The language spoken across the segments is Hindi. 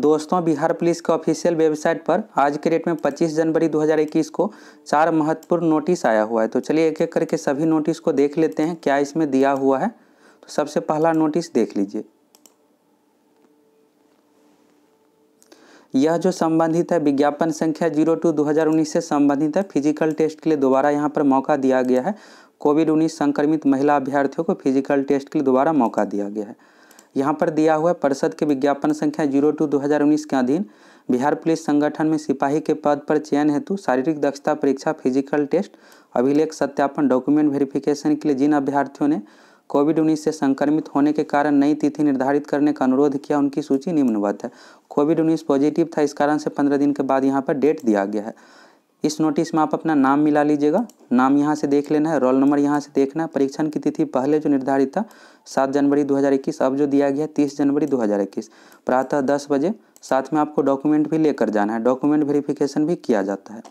दोस्तों बिहार पुलिस के ऑफिशियल वेबसाइट पर आज के डेट में 25 जनवरी 2021 को चार महत्वपूर्ण नोटिस आया हुआ है तो चलिए एक एक करके सभी नोटिस को देख लेते हैं क्या इसमें दिया हुआ है तो सबसे पहला नोटिस देख लीजिए यह जो संबंधित है विज्ञापन संख्या जीरो टू दो से संबंधित है फिजिकल टेस्ट के लिए दोबारा यहाँ पर मौका दिया गया है कोविड उन्नीस संक्रमित महिला अभ्यर्थियों को फिजिकल टेस्ट के लिए दोबारा मौका दिया गया है यहाँ पर दिया हुआ है परिषद के विज्ञापन संख्या जीरो टू दो के अधीन बिहार पुलिस संगठन में सिपाही के पद पर चयन हेतु शारीरिक दक्षता परीक्षा फिजिकल टेस्ट अभिलेख सत्यापन डॉक्यूमेंट वेरिफिकेशन के लिए जिन अभ्यर्थियों ने कोविड उन्नीस से संक्रमित होने के कारण नई तिथि निर्धारित करने का अनुरोध किया उनकी सूची निम्नवत है कोविड उन्नीस पॉजिटिव था इस कारण से पंद्रह दिन के बाद यहाँ पर डेट दिया गया है इस नोटिस में आप अपना नाम मिला लीजिएगा नाम यहाँ से देख लेना है रोल नंबर यहाँ से देखना है परीक्षण की तिथि पहले जो निर्धारित था सात जनवरी 2021 अब जो दिया गया है तीस जनवरी 2021 प्रातः दस बजे साथ में आपको डॉक्यूमेंट भी लेकर जाना है डॉक्यूमेंट वेरिफिकेशन भी किया जाता है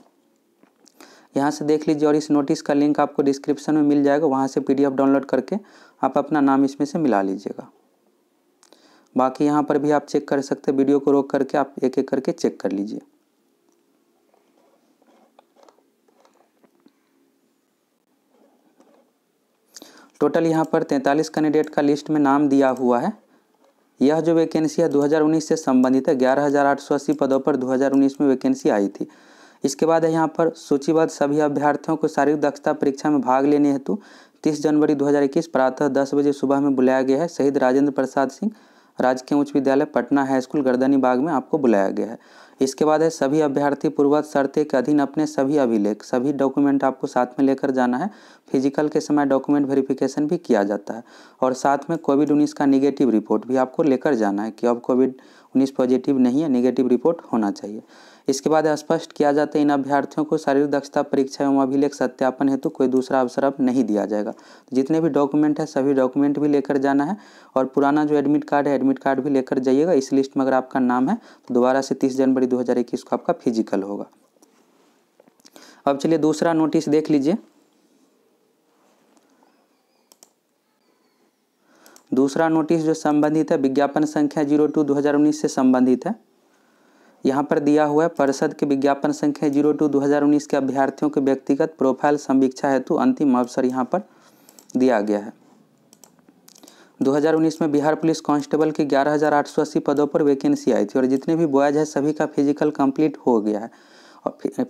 यहाँ से देख लीजिए और इस नोटिस का लिंक आपको डिस्क्रिप्शन में मिल जाएगा वहाँ से पी डाउनलोड करके आप अपना नाम इसमें से मिला लीजिएगा बाकी यहाँ पर भी आप चेक कर सकते हैं वीडियो को रोक करके आप एक एक करके चेक कर लीजिए टोटल यहाँ पर 43 कैंडिडेट का लिस्ट में नाम दिया हुआ है यह जो वैकेंसी है 2019 से संबंधित है ग्यारह पदों पर 2019 में वैकेंसी आई थी इसके बाद यहाँ पर सूचीबद्ध सभी अभ्यर्थियों को शारीरिक दक्षता परीक्षा में भाग लेने हेतु 30 जनवरी 2021 प्रातः 10 बजे सुबह में बुलाया गया है शहीद राजेंद्र प्रसाद सिंह राजकीय उच्च विद्यालय पटना हाईस्कूल गर्दनी बाग में आपको बुलाया गया है इसके बाद है सभी अभ्यर्थी पूर्वत शर्ते के अधीन अपने सभी अभिलेख सभी डॉक्यूमेंट आपको साथ में लेकर जाना है फिजिकल के समय डॉक्यूमेंट वेरिफिकेशन भी किया जाता है और साथ में कोविड उन्नीस का निगेटिव रिपोर्ट भी आपको लेकर जाना है कि अब कोविड उन्नीस पॉजिटिव नहीं है निगेटिव रिपोर्ट होना चाहिए इसके बाद स्पष्ट किया जाता है इन अभ्यर्थियों को शारीरिक दक्षता परीक्षा एवं अभिलेख सत्यापन हेतु कोई दूसरा अवसर अब नहीं दिया जाएगा तो जितने भी डॉक्यूमेंट है सभी डॉक्यूमेंट भी लेकर जाना है और पुराना जो एडमिट कार्ड है एडमिट कार्ड भी लेकर जाइएगा इस लिस्ट में अगर आपका नाम है तो दोबारा से तीस जनवरी दो को आपका फिजिकल होगा अब चलिए दूसरा नोटिस देख लीजिए दूसरा नोटिस जो संबंधित है विज्ञापन संख्या जीरो टू दो से संबंधित है यहाँ पर दिया हुआ है परिषद के विज्ञापन संख्या जीरो टू दो के अभ्यर्थियों के व्यक्तिगत प्रोफाइल समीक्षा हेतु अंतिम अवसर यहाँ पर दिया गया है 2019 में बिहार पुलिस कांस्टेबल की ग्यारह पदों पर वैकेंसी आई थी और जितने भी बॉयज है सभी का फिजिकल कंप्लीट हो गया है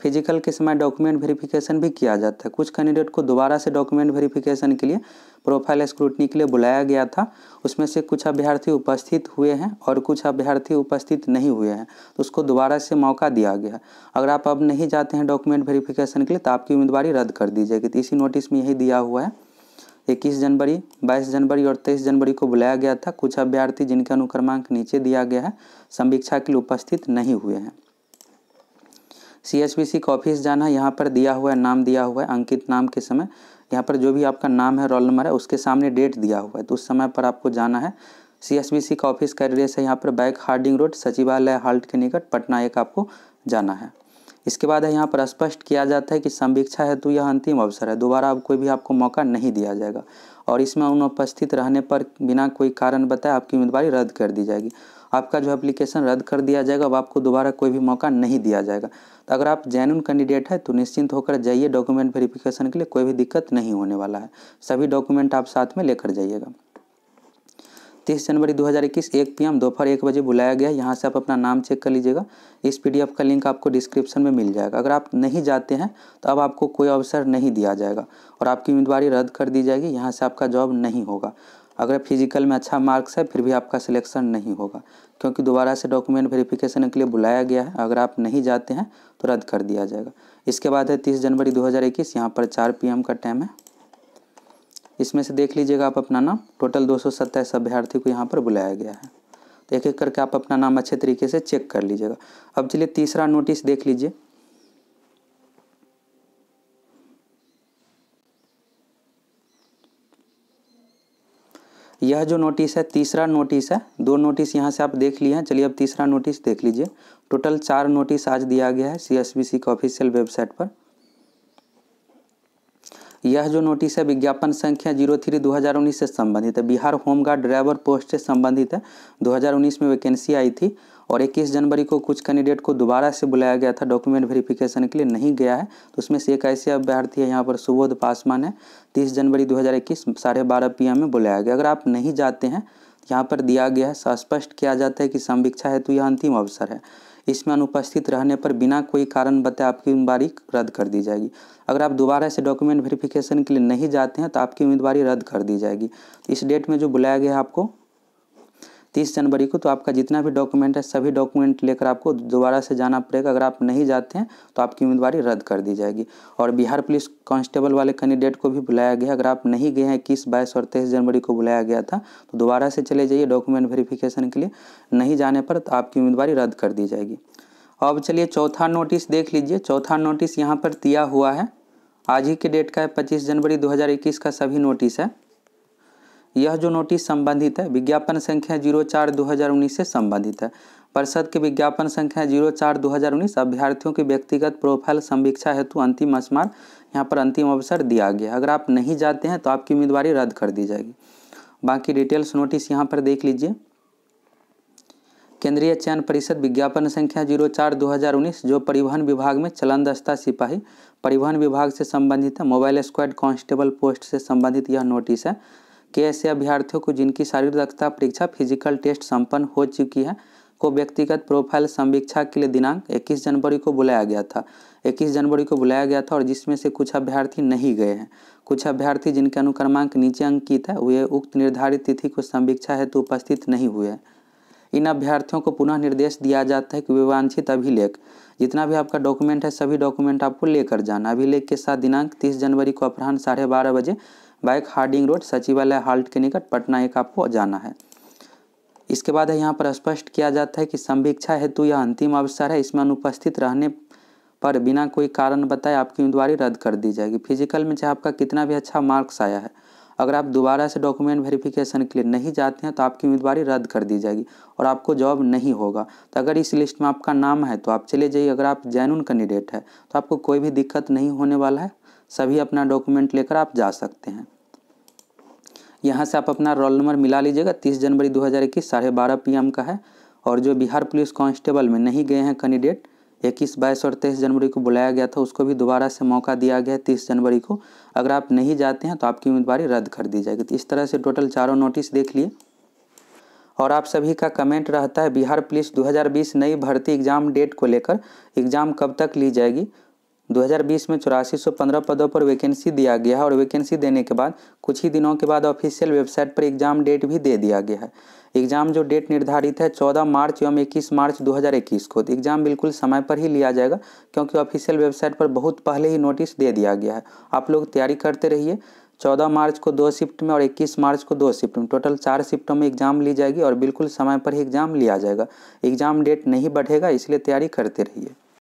फिजिकल के समय डॉक्यूमेंट वेरिफिकेशन भी किया जाता है कुछ कैंडिडेट को दोबारा से डॉक्यूमेंट वेरिफिकेशन के लिए प्रोफाइल स्क्रूटनी के लिए बुलाया गया था उसमें से कुछ अभ्यर्थी उपस्थित हुए हैं और कुछ अभ्यर्थी उपस्थित नहीं हुए हैं तो उसको दोबारा से मौका दिया गया अगर आप अब नहीं जाते हैं डॉक्यूमेंट वेरीफिकेशन के लिए तो आपकी उम्मीदवारी रद्द कर दी जाएगी तो इसी नोटिस में यही दिया हुआ है इक्कीस जनवरी बाईस जनवरी और तेईस जनवरी को बुलाया गया था कुछ अभ्यर्थी जिनके अनुक्रमांक नीचे दिया गया है समीक्षा के लिए उपस्थित नहीं हुए हैं सी एच बी सी का ऑफिस जाना है यहाँ पर दिया हुआ है नाम दिया हुआ है अंकित नाम के समय यहाँ पर जो भी आपका नाम है रोल नंबर है उसके सामने डेट दिया हुआ है तो उस समय पर आपको जाना है सी एस बी सी का ऑफिस का एड्रेस है यहाँ पर बैक हार्डिंग रोड सचिवालय हाल्ट के निकट पटना एक आपको जाना है इसके बाद है यहाँ पर स्पष्ट किया जाता है कि समीक्षा हेतु यह अंतिम अवसर है दोबारा अब कोई भी आपको मौका नहीं दिया जाएगा और इसमें अनुपस्थित रहने पर बिना कोई कारण बताए आपकी उम्मीदवारी रद्द कर दी जाएगी आपका जो एप्लीकेशन रद्द कर दिया जाएगा अब आपको दोबारा कोई भी मौका नहीं दिया जाएगा तो अगर आप जैनून कैंडिडेट है तो निश्चिंत होकर जाइए डॉक्यूमेंट वेरिफिकेशन के लिए कोई भी दिक्कत नहीं होने वाला है सभी डॉक्यूमेंट आप साथ में लेकर जाइएगा तीस जनवरी 2021 एक पी दोपहर एक बजे बुलाया गया यहाँ से आप अपना नाम चेक कर लीजिएगा इस पीडीएफ का लिंक आपको डिस्क्रिप्शन में मिल जाएगा अगर आप नहीं जाते हैं तो अब आपको कोई अवसर नहीं दिया जाएगा और आपकी उम्मीदवारी रद्द कर दी जाएगी यहाँ से आपका जॉब नहीं होगा अगर फिजिकल में अच्छा मार्क्स है फिर भी आपका सिलेक्शन नहीं होगा क्योंकि दोबारा से डॉक्यूमेंट वेरिफिकेशन के लिए बुलाया गया है अगर आप नहीं जाते हैं तो रद्द कर दिया जाएगा इसके बाद है तीस जनवरी 2021 यहाँ पर चार एम का टाइम है इसमें से देख लीजिएगा आप अपना नाम टोटल दो अभ्यर्थी को यहाँ पर बुलाया गया है तो एक एक करके आप अपना नाम अच्छे तरीके से चेक कर लीजिएगा अब चलिए तीसरा नोटिस देख लीजिए यह जो नोटिस है तीसरा नोटिस है दो नोटिस यहाँ से आप देख लिए हैं चलिए अब तीसरा नोटिस देख लीजिए टोटल चार नोटिस आज दिया गया है सी एस बी सी का ऑफिशियल वेबसाइट पर यह जो नोटिस है विज्ञापन संख्या जीरो थ्री दो हज़ार उन्नीस से संबंधित है बिहार होमगार्ड ड्राइवर पोस्ट से संबंधित है 2019 में वैकेंसी आई थी और 21 जनवरी को कुछ कैंडिडेट को दोबारा से बुलाया गया था डॉक्यूमेंट वेरिफिकेशन के लिए नहीं गया है तो उसमें से एक ऐसे अभ्यर्थी है यहाँ पर सुबोध पासवान है तीस जनवरी इक्कीस साढ़े बारह पी में बुलाया गया अगर आप नहीं जाते हैं यहाँ पर दिया गया है स्पष्ट किया जाता है कि संवीक्षा हेतु यह अंतिम अवसर है इसमें अनुपस्थित रहने पर बिना कोई कारण बताए आपकी उम्मीदवारी रद्द कर दी जाएगी अगर आप दोबारा से डॉक्यूमेंट वेरिफिकेशन के लिए नहीं जाते हैं तो आपकी उम्मीदवारी रद्द कर दी जाएगी इस डेट में जो बुलाया गया है आपको तीस जनवरी को तो आपका जितना भी डॉक्यूमेंट है सभी डॉक्यूमेंट लेकर आपको दोबारा से जाना पड़ेगा अगर आप नहीं जाते हैं तो आपकी उम्मीदवारी रद्द कर दी जाएगी और बिहार पुलिस कांस्टेबल वाले कैंडिडेट को भी बुलाया गया अगर आप नहीं गए हैं इक्कीस बाईस और तेईस जनवरी को बुलाया गया था तो दोबारा से चले जाइए डॉक्यूमेंट वेरीफिकेशन के लिए नहीं जाने पर तो आपकी उम्मीदवारी रद्द कर दी जाएगी अब चलिए चौथा नोटिस देख लीजिए चौथा नोटिस यहाँ पर दिया हुआ है आज ही के डेट का है पच्चीस जनवरी 2021 का सभी नोटिस है यह जो नोटिस संबंधित है विज्ञापन संख्या जीरो चार दो हज़ार उन्नीस से संबंधित है परिषद के विज्ञापन संख्या जीरो चार दो हज़ार उन्नीस अभ्यर्थियों की व्यक्तिगत प्रोफाइल समीक्षा हेतु अंतिम स्मार यहाँ पर अंतिम अवसर दिया गया अगर आप नहीं जाते हैं तो आपकी उम्मीदवारी रद्द कर दी जाएगी बाकी डिटेल्स नोटिस यहाँ पर देख लीजिए केंद्रीय चयन परिषद विज्ञापन संख्या जीरो चार दो हज़ार उन्नीस जो परिवहन विभाग में चलन दस्ता सिपाही परिवहन विभाग से संबंधित है मोबाइल स्क्वाड कांस्टेबल पोस्ट से संबंधित यह नोटिस है के ऐसे अभ्यर्थियों को जिनकी शारीरिक दक्षता परीक्षा फिजिकल टेस्ट संपन्न हो चुकी है को व्यक्तिगत प्रोफाइल समीक्षा के लिए दिनांक 21 जनवरी को बुलाया गया था 21 जनवरी को बुलाया गया था और जिसमें से कुछ अभ्यर्थी नहीं गए हैं कुछ अभ्यर्थी जिनके अनुक्रमांक नीचे अंकित है वे उक्त निर्धारित तिथि को समीक्षा हेतु उपस्थित नहीं हुए हैं इन अभ्यर्थियों को पुनः निर्देश दिया जाता है कि विवांछित अभिलेख जितना भी आपका डॉक्यूमेंट है सभी डॉक्यूमेंट आपको लेकर जाना अभिलेख के साथ दिनांक तीस जनवरी को अपराह्न साढ़े बारह बजे बाइक हार्डिंग रोड सचिवालय हाल्ट के निकट पटना एक आपको जाना है इसके बाद है यहाँ पर स्पष्ट किया जाता है कि संभीक्षा हेतु यह अंतिम अवसर है इसमें अनुपस्थित रहने पर बिना कोई कारण बताए आपकी उम्मीदवारी रद्द कर दी जाएगी फिजिकल में चाहे आपका कितना भी अच्छा मार्क्स आया है अगर आप दोबारा से डॉक्यूमेंट वेरिफिकेशन के लिए नहीं जाते हैं तो आपकी उम्मीदवारी रद्द कर दी जाएगी और आपको जॉब नहीं होगा तो अगर इस लिस्ट में आपका नाम है तो आप चले जाइए अगर आप जैन कैंडिडेट है तो आपको कोई भी दिक्कत नहीं होने वाला है सभी अपना डॉक्यूमेंट लेकर आप जा सकते हैं यहाँ से आप अपना रोल नंबर मिला लीजिएगा तीस जनवरी दो हज़ार इक्कीस साढ़े बारह पी एम का है और जो बिहार पुलिस कांस्टेबल में नहीं गए हैं कैंडिडेट इक्कीस बाईस और तेईस जनवरी को बुलाया गया था उसको भी दोबारा से मौका दिया गया है तीस जनवरी को अगर आप नहीं जाते हैं तो आपकी उम्मीदवारी रद्द कर दी जाएगी तो इस तरह से टोटल चारों नोटिस देख लिए और आप सभी का कमेंट रहता है बिहार पुलिस 2020 नई भर्ती एग्ज़ाम डेट को लेकर एग्ज़ाम कब तक ली जाएगी 2020 में चौरासी पदों पर वैकेंसी दिया गया है और वैकेंसी देने के बाद कुछ ही दिनों के बाद ऑफिशियल वेबसाइट पर एग्जाम डेट भी दे दिया गया है एग्जाम जो डेट निर्धारित है 14 मार्च एवं 21 मार्च 2021 को तो एग्जाम बिल्कुल समय पर ही लिया जाएगा क्योंकि ऑफिशियल वेबसाइट पर बहुत पहले ही नोटिस दे दिया गया है आप लोग तैयारी करते रहिए 14 मार्च को दो शिफ्ट में और 21 मार्च को दो शिफ्ट में टोटल चार शिफ्टों में एग्जाम ली जाएगी और बिल्कुल समय पर ही एग्जाम लिया जाएगा एग्जाम डेट नहीं बढ़ेगा इसलिए तैयारी करते रहिए